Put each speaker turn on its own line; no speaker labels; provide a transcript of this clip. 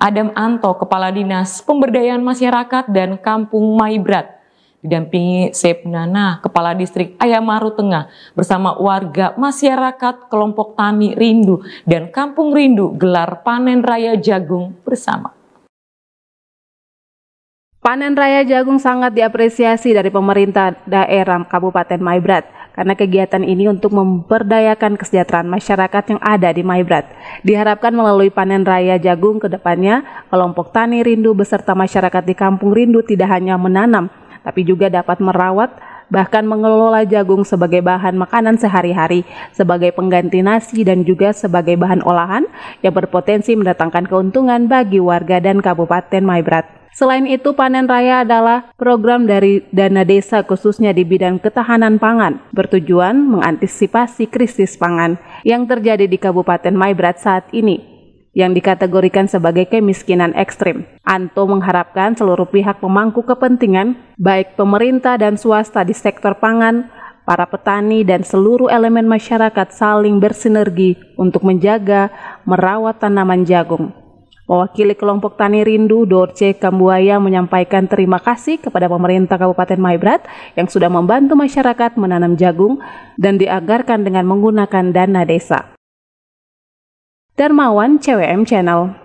Adam Anto, Kepala Dinas Pemberdayaan Masyarakat dan Kampung Maibrat, didampingi Sep Nana, Kepala Distrik Ayamaru Tengah, bersama warga masyarakat kelompok tani Rindu dan Kampung Rindu gelar panen raya jagung bersama.
Panen raya jagung sangat diapresiasi dari pemerintah daerah Kabupaten Maibrat karena kegiatan ini untuk memperdayakan kesejahteraan masyarakat yang ada di Maibrat. Diharapkan melalui panen raya jagung ke depannya, kelompok tani rindu beserta masyarakat di Kampung Rindu tidak hanya menanam, tapi juga dapat merawat bahkan mengelola jagung sebagai bahan makanan sehari-hari, sebagai pengganti nasi dan juga sebagai bahan olahan yang berpotensi mendatangkan keuntungan bagi warga dan Kabupaten Maibrat. Selain itu, panen raya adalah program dari dana desa khususnya di bidang ketahanan pangan, bertujuan mengantisipasi krisis pangan yang terjadi di Kabupaten Maibrat saat ini yang dikategorikan sebagai kemiskinan ekstrim. Anto mengharapkan seluruh pihak pemangku kepentingan, baik pemerintah dan swasta di sektor pangan, para petani dan seluruh elemen masyarakat saling bersinergi untuk menjaga, merawat tanaman jagung. Mewakili kelompok tani rindu, Dorce Kambuaya menyampaikan terima kasih kepada pemerintah Kabupaten Maibrat yang sudah membantu masyarakat menanam jagung dan diagarkan dengan menggunakan
dana desa. Darmawan CWM Channel.